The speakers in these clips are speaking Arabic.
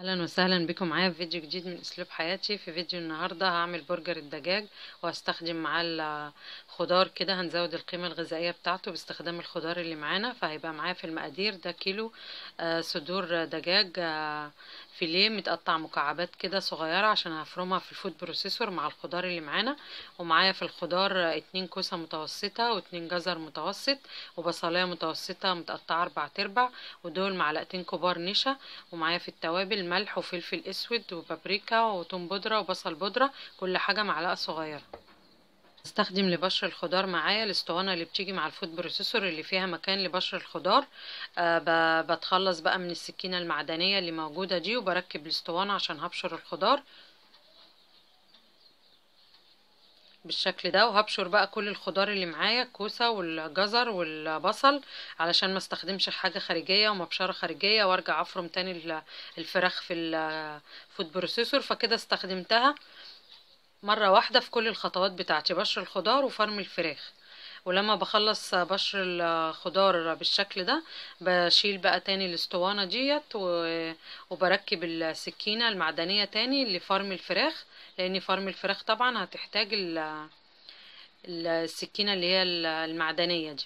اهلا وسهلا بكم معايا في فيديو جديد من اسلوب حياتي في فيديو النهارده هعمل برجر الدجاج وهستخدم معاه الخضار كده هنزود القيمه الغذائيه بتاعته باستخدام الخضار اللي معانا فهيبقى معايا في المقادير ده كيلو آه، صدور دجاج آه، فيليه متقطع مكعبات كده صغيرة عشان هفرمها في الفود بروسيسور مع الخضار اللي معانا ومعايا في الخضار اتنين كوسة متوسطة واتنين جزر متوسط وبصلية متوسطة متقطعة اربع تربع ودول معلقتين كبار نشا ومعايا في التوابل ملح وفلفل اسود وبابريكا وتوم بودرة وبصل بودرة كل حاجة معلقة صغيرة استخدم لبشر الخضار معايا الاسطوانة اللي بتيجي مع الفود بروسيسور اللي فيها مكان لبشر الخضار أه بتخلص بقى من السكينة المعدنية اللي موجودة دي وبركب الاسطوانة عشان هبشر الخضار بالشكل ده وهبشر بقى كل الخضار اللي معايا الكوسة والجزر والبصل علشان ما استخدمش حاجة خارجية ومبشرة خارجية وارجع افرم تاني الفراخ في الفود بروسيسور فكده استخدمتها مرة واحدة في كل الخطوات بتاعتي بشر الخضار وفرم الفراخ ولما بخلص بشر الخضار بالشكل ده بشيل بقى تاني الاسطوانة ديت وبركب السكينة المعدنية تاني لفرم الفراخ لان فرم الفراخ طبعا هتحتاج السكينة اللي هي المعدنية دي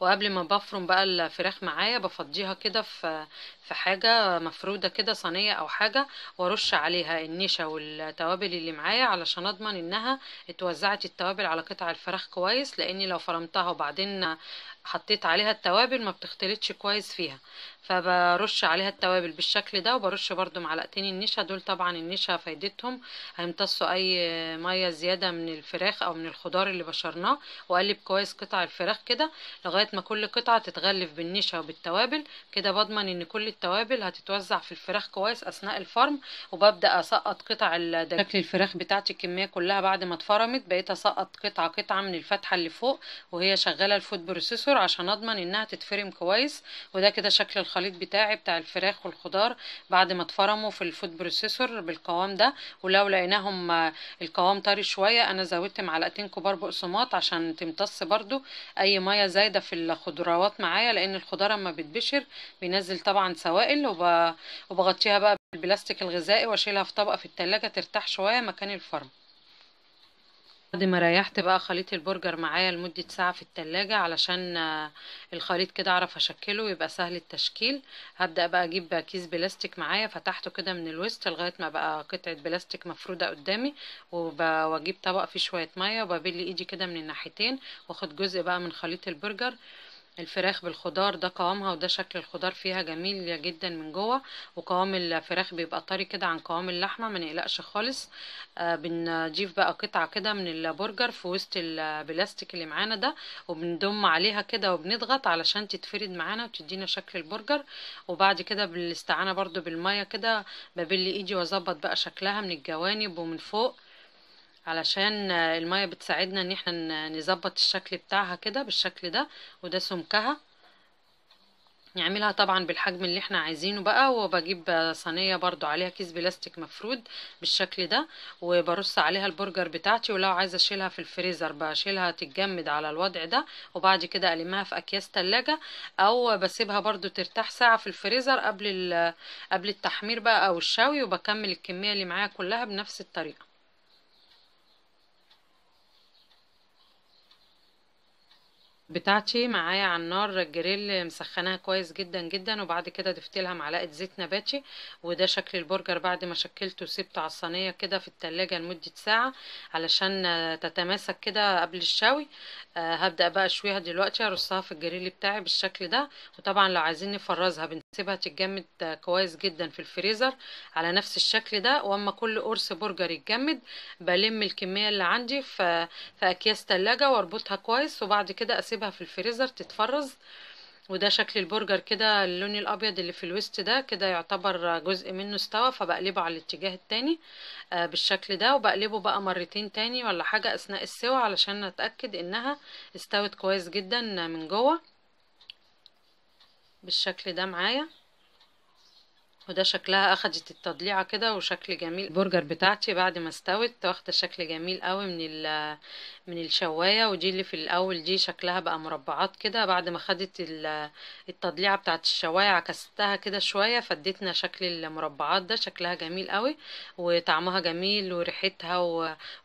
وقبل ما بفرم بقى الفراخ معايا بفضيها كده في في حاجة مفرودة كده صينية او حاجة وارش عليها النشا والتوابل اللي معايا علشان اضمن انها اتوزعت التوابل على قطع الفراخ كويس لاني لو فرمتها وبعدين حطيت عليها التوابل ما بتختلطش كويس فيها فبرش عليها التوابل بالشكل ده وبرش برده معلقتين النشا دول طبعا النشا فايدتهم هيمتصوا اي ميه زياده من الفراخ او من الخضار اللي بشرناه واقلب كويس قطع الفراخ كده لغايه ما كل قطعه تتغلف بالنشا وبالتوابل كده بضمن ان كل التوابل هتتوزع في الفراخ كويس اثناء الفرم وببدا اسقط قطع شكل الفراخ بتاعتي الكميه كلها بعد ما اتفرمت بقيت اسقط قطعه قطعه من الفتحه اللي فوق وهي شغاله الفود بروسيسور العصر عشان اضمن انها تتفرم كويس وده كده شكل الخليط بتاعي بتاع الفراخ والخضار بعد ما اتفرموا في الفود بروسيسور بالقوام ده ولو لقيناهم آه، القوام طري شوية انا زودت معلقتين كبار بقسماط عشان تمتص برضو اي مية زايدة في الخضروات معايا لان الخضار اما بتبشر بينزل طبعا سوائل وبغطيها بقى بالبلاستيك الغذائي واشيلها في طبقة في التلاجة ترتاح شوية مكان الفرم بعد ما ريحت بقى خليط البرجر معايا لمدة ساعة في التلاجة علشان آه، الخليط كده اعرف اشكله يبقى سهل التشكيل هبدأ بقى اجيب كيس بلاستيك معايا فتحته كده من الوسط لغاية ما بقى قطعة بلاستيك مفرودة قدامي واجيب طبق فيه شوية مية وببلي ايدي كده من الناحيتين واخد جزء بقى من خليط البرجر الفراخ بالخضار ده قوامها وده شكل الخضار فيها جميل جدا من جوه وقوام الفراخ بيبقى طري كده عن قوام اللحمه ما نقلقش خالص آه بنضيف بقى قطعه كده من البرجر في وسط البلاستيك اللي معانا ده وبنضم عليها كده وبنضغط علشان تتفرد معانا وتدينا شكل البرجر وبعد كده بالاستعانه برده بالميه كده ببل ايدي واظبط بقى شكلها من الجوانب ومن فوق علشان المية بتساعدنا ان احنا نظبط الشكل بتاعها كده بالشكل ده وده سمكها نعملها طبعا بالحجم اللي احنا عايزينه بقى وبجيب صينيه برضو عليها كيس بلاستيك مفرود بالشكل ده وبرص عليها البرجر بتاعتي ولو عايزه اشيلها في الفريزر بشيلها تتجمد على الوضع ده وبعد كده المها في اكياس تلاجة او بسيبها برضو ترتاح ساعه في الفريزر قبل قبل التحمير بقى او الشوي وبكمل الكميه اللي معايا كلها بنفس الطريقه بتاعتي معايا على النار الجريل مسخناها كويس جدا جدا وبعد كده ضفت لها معلقه زيت نباتي وده شكل البرجر بعد ما شكلته وسبته على الصينيه كده في التلاجة لمده ساعه علشان تتماسك كده قبل الشوي آه، هبدا بقى اشويها دلوقتي ارصها في الجريل بتاعي بالشكل ده وطبعا لو عايزين نفرزها بنسيبها تتجمد آه، كويس جدا في الفريزر على نفس الشكل ده واما كل قرص برجر يتجمد بلم الكميه اللي عندي في في اكياس تلاجة واربطها كويس وبعد كده اسيب تسيبها في الفريزر تتفرز وده شكل البرجر كده اللون الابيض اللي في الوسط ده كده يعتبر جزء منه استوى فبقلبه على الاتجاه التاني آه، بالشكل ده وبقلبه بقى مرتين تاني ولا حاجة اثناء السوى علشان نتأكد انها استوت كويس جدا من جوه بالشكل ده معايا وده شكلها اخدت التضليعه كده وشكل جميل البرجر بتاعتي بعد ما استوت واخده شكل جميل قوي من من الشوايه ودي اللي في الاول دي شكلها بقى مربعات كده بعد ما خدت التضليعه بتاعت الشوايه عكستها كده شويه فديتنا شكل المربعات ده شكلها جميل قوي وطعمها جميل وريحتها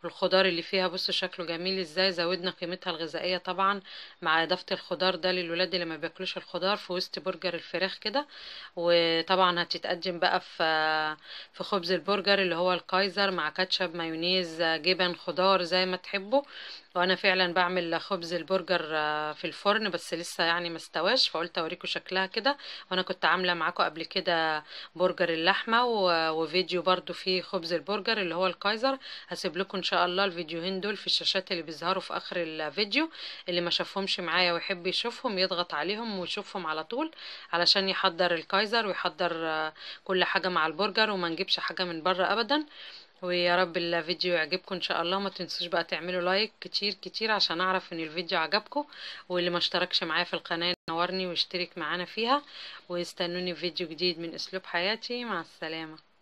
والخضار اللي فيها بصوا شكله جميل ازاي زودنا قيمتها الغذائيه طبعا مع اضافه الخضار ده للولاد اللي ما بياكلوش الخضار في وسط برجر الفراخ كده وطبعا هتتقدم بتقدم بقى في في خبز البرجر اللي هو الكايزر مع كاتشب مايونيز جبن خضار زي ما تحبوا وانا فعلا بعمل خبز البرجر آه، في الفرن بس لسه يعني ما استواش فقلت اوريكم شكلها كده وانا كنت عامله معاكم قبل كده برجر اللحمه وفيديو برضو فيه خبز البرجر اللي هو الكايزر هسيب لكم ان شاء الله الفيديوهين دول في الشاشات اللي بيظهروا في اخر الفيديو اللي ما شافهمش معايا ويحب يشوفهم يضغط عليهم ويشوفهم على طول علشان يحضر الكايزر ويحضر آه، كل حاجه مع البرجر وما نجيبش حاجه من بره ابدا ويا رب الفيديو يعجبكم ان شاء الله ما تنسوش بقى تعملوا لايك كتير كتير عشان اعرف ان الفيديو عجبكم واللي ما اشتركش معايا في القناه نورني واشترك معانا فيها واستنوني في فيديو جديد من اسلوب حياتي مع السلامه